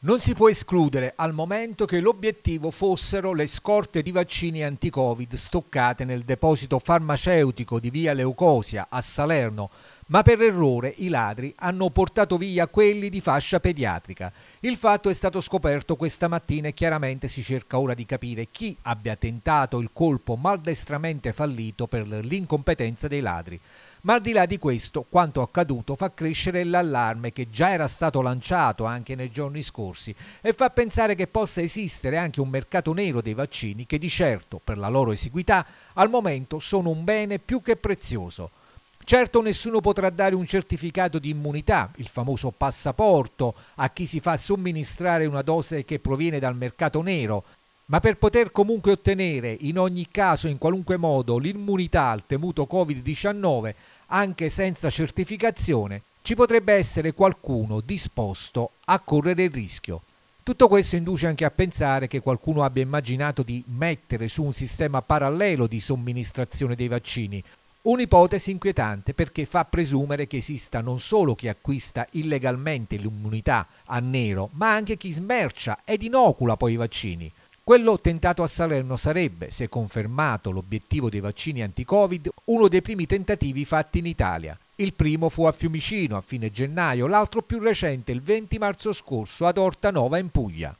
Non si può escludere al momento che l'obiettivo fossero le scorte di vaccini anti-Covid stoccate nel deposito farmaceutico di via Leucosia a Salerno, ma per errore i ladri hanno portato via quelli di fascia pediatrica. Il fatto è stato scoperto questa mattina e chiaramente si cerca ora di capire chi abbia tentato il colpo maldestramente fallito per l'incompetenza dei ladri. Ma al di là di questo, quanto accaduto fa crescere l'allarme che già era stato lanciato anche nei giorni scorsi e fa pensare che possa esistere anche un mercato nero dei vaccini che di certo, per la loro esiguità, al momento sono un bene più che prezioso. Certo nessuno potrà dare un certificato di immunità, il famoso passaporto, a chi si fa somministrare una dose che proviene dal mercato nero, ma per poter comunque ottenere in ogni caso, in qualunque modo, l'immunità al temuto Covid-19, anche senza certificazione, ci potrebbe essere qualcuno disposto a correre il rischio. Tutto questo induce anche a pensare che qualcuno abbia immaginato di mettere su un sistema parallelo di somministrazione dei vaccini, Un'ipotesi inquietante perché fa presumere che esista non solo chi acquista illegalmente l'immunità a nero, ma anche chi smercia ed inocula poi i vaccini. Quello tentato a Salerno sarebbe, se confermato l'obiettivo dei vaccini anti-Covid, uno dei primi tentativi fatti in Italia. Il primo fu a Fiumicino a fine gennaio, l'altro più recente il 20 marzo scorso ad Ortanova in Puglia.